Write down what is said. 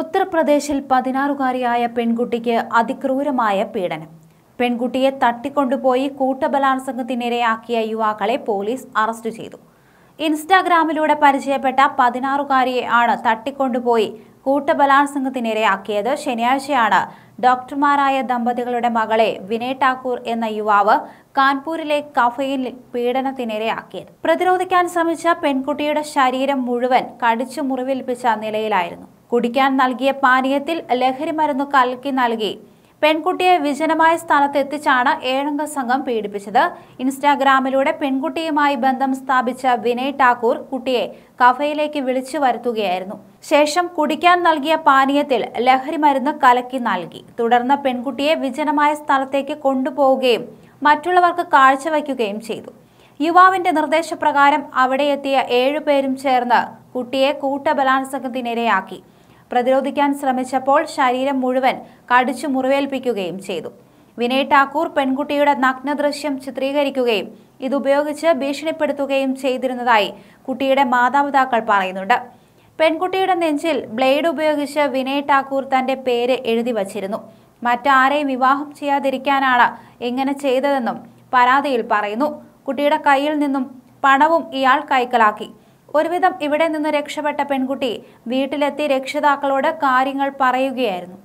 ഉത്തർപ്രദേശിൽ പതിനാറുകാരിയായ പെൺകുട്ടിക്ക് അതിക്രൂരമായ പീഡനം പെൺകുട്ടിയെ തട്ടിക്കൊണ്ടുപോയി കൂട്ടബലാത്സംഗത്തിനിരയാക്കിയ യുവാക്കളെ പോലീസ് അറസ്റ്റ് ചെയ്തു ഇൻസ്റ്റാഗ്രാമിലൂടെ പരിചയപ്പെട്ട പതിനാറുകാരിയെ ആണ് തട്ടിക്കൊണ്ടുപോയി കൂട്ടബലാത്സംഗത്തിനിരയാക്കിയത് ശനിയാഴ്ചയാണ് ഡോക്ടർമാരായ ദമ്പതികളുടെ മകളെ വിനയ് ടാക്കൂർ എന്ന യുവാവ് കാൺപൂരിലെ കഫയിൽ പീഡനത്തിനിരയാക്കിയത് പ്രതിരോധിക്കാൻ ശ്രമിച്ച പെൺകുട്ടിയുടെ ശരീരം മുഴുവൻ കടിച്ചു മുറിവേൽപ്പിച്ച നിലയിലായിരുന്നു കുടിക്കാൻ നൽകിയ പാനീയത്തിൽ ലഹരി മരുന്ന് കലക്കി നൽകി പെൺകുട്ടിയെ വിജനമായ സ്ഥലത്ത് എത്തിച്ചാണ് ഏഴംഗ സംഘം പീഡിപ്പിച്ചത് ഇൻസ്റ്റാഗ്രാമിലൂടെ പെൺകുട്ടിയുമായി ബന്ധം സ്ഥാപിച്ച വിനയ് ടാക്കൂർ കുട്ടിയെ കഫയിലേക്ക് വിളിച്ചു വരുത്തുകയായിരുന്നു ശേഷം കുടിക്കാൻ നൽകിയ പാനീയത്തിൽ ലഹരി മരുന്ന് കലക്കി നൽകി തുടർന്ന് പെൺകുട്ടിയെ വിജനമായ സ്ഥലത്തേക്ക് കൊണ്ടുപോവുകയും മറ്റുള്ളവർക്ക് കാഴ്ചവയ്ക്കുകയും ചെയ്തു യുവാവിന്റെ നിർദ്ദേശപ്രകാരം അവിടെ എത്തിയ ഏഴുപേരും ചേർന്ന് കുട്ടിയെ കൂട്ടബലാത്സംഗത്തിനിരയാക്കി പ്രതിരോധിക്കാൻ ശ്രമിച്ചപ്പോൾ ശരീരം മുഴുവൻ കടിച്ചു മുറിവേൽപ്പിക്കുകയും ചെയ്തു വിനയ് ടാക്കൂർ പെൺകുട്ടിയുടെ നഗ്നദൃശ്യം ചിത്രീകരിക്കുകയും ഇതുപയോഗിച്ച് ഭീഷണിപ്പെടുത്തുകയും ചെയ്തിരുന്നതായി കുട്ടിയുടെ മാതാപിതാക്കൾ പറയുന്നുണ്ട് പെൺകുട്ടിയുടെ നെഞ്ചിൽ ബ്ലേഡ് ഉപയോഗിച്ച് വിനയ് ടാക്കൂർ തന്റെ പേര് എഴുതി വച്ചിരുന്നു മറ്റാരെയും വിവാഹം ചെയ്യാതിരിക്കാനാണ് എങ്ങനെ ചെയ്തതെന്നും പരാതിയിൽ പറയുന്നു കുട്ടിയുടെ കയ്യിൽ നിന്നും പണവും ഇയാൾ കൈക്കലാക്കി ഒരുവിധം ഇവിടെ നിന്ന് രക്ഷപ്പെട്ട പെൺകുട്ടി വീട്ടിലെത്തി രക്ഷിതാക്കളോട് കാര്യങ്ങൾ പറയുകയായിരുന്നു